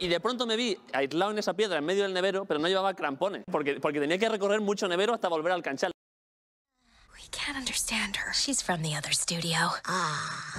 Y de pronto me vi aislado en esa piedra en medio del nevero, pero no llevaba crampones, porque, porque tenía que recorrer mucho nevero hasta volver al canchal.